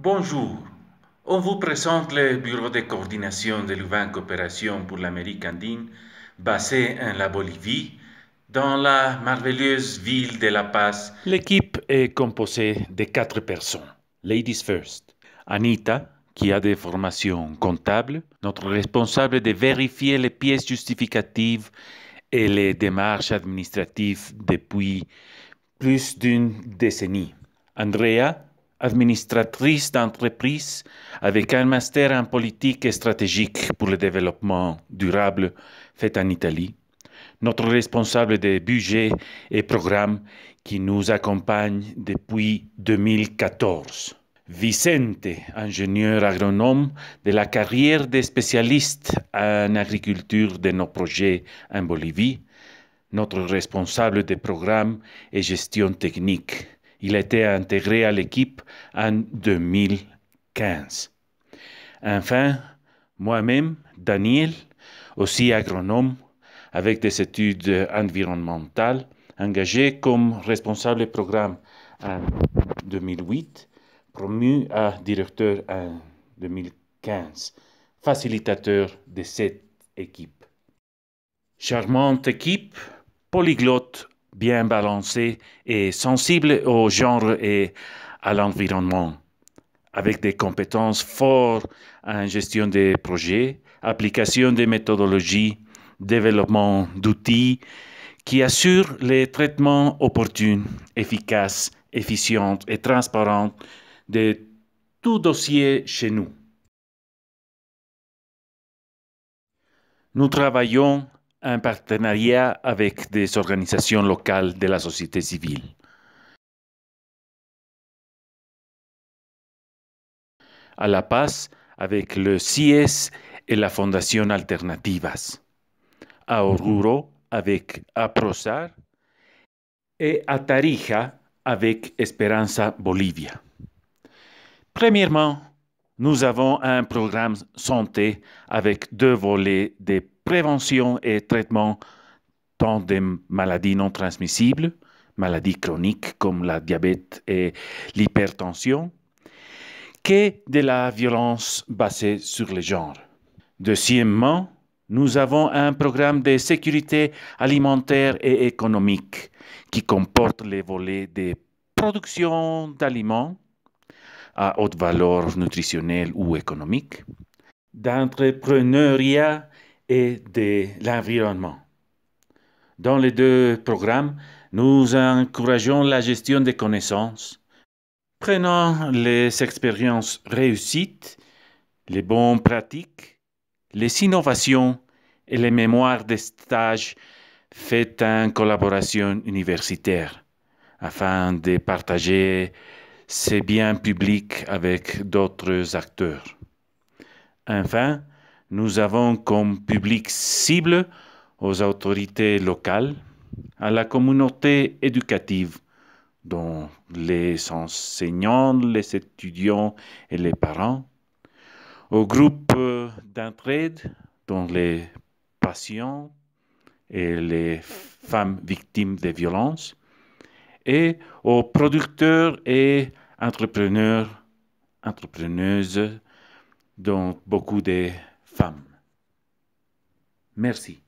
Bonjour. On vous présente le Bureau de coordination de l'UVAN Coopération pour l'Amérique andine, basé en la Bolivie, dans la merveilleuse ville de La Paz. L'équipe est composée de quatre personnes. Ladies first. Anita, qui a des formations comptables, notre responsable de vérifier les pièces justificatives et les démarches administratives depuis plus d'une décennie. Andrea, administratrice d'entreprise avec un master en politique et stratégique pour le développement durable fait en Italie, notre responsable des budgets et programmes qui nous accompagne depuis 2014. Vicente, ingénieur agronome de la carrière des spécialistes en agriculture de nos projets en Bolivie, notre responsable des programmes et gestion technique il a été intégré à l'équipe en 2015. Enfin, moi-même, Daniel, aussi agronome, avec des études environnementales, engagé comme responsable programme en 2008, promu à directeur en 2015, facilitateur de cette équipe. Charmante équipe, polyglotte bien balancé et sensible au genre et à l'environnement, avec des compétences fortes en gestion des projets, application des méthodologies, développement d'outils qui assurent les traitements opportuns, efficaces, efficientes et transparents de tout dossier chez nous. Nous travaillons un partenariat avec des organisations locales de la société civile. À La Paz, avec le CIES et la Fondation Alternativas. À Oruro, avec APROSAR. Et à Tarija, avec Esperanza Bolivia. Premièrement, nous avons un programme santé avec deux volets de prévention et traitement tant des maladies non transmissibles, maladies chroniques comme la diabète et l'hypertension, que de la violence basée sur le genre. Deuxièmement, nous avons un programme de sécurité alimentaire et économique qui comporte les volets de production d'aliments à haute valeur nutritionnelle ou économique, d'entrepreneuriat et de l'environnement. Dans les deux programmes, nous encourageons la gestion des connaissances, prenant les expériences réussites, les bonnes pratiques, les innovations et les mémoires des stages faits en collaboration universitaire, afin de partager ces biens publics avec d'autres acteurs. Enfin, nous avons comme public cible aux autorités locales, à la communauté éducative, dont les enseignants, les étudiants et les parents, aux groupes d'entraide, dont les patients et les femmes victimes de violences, et aux producteurs et entrepreneurs, entrepreneuses, dont beaucoup des Femme Merci.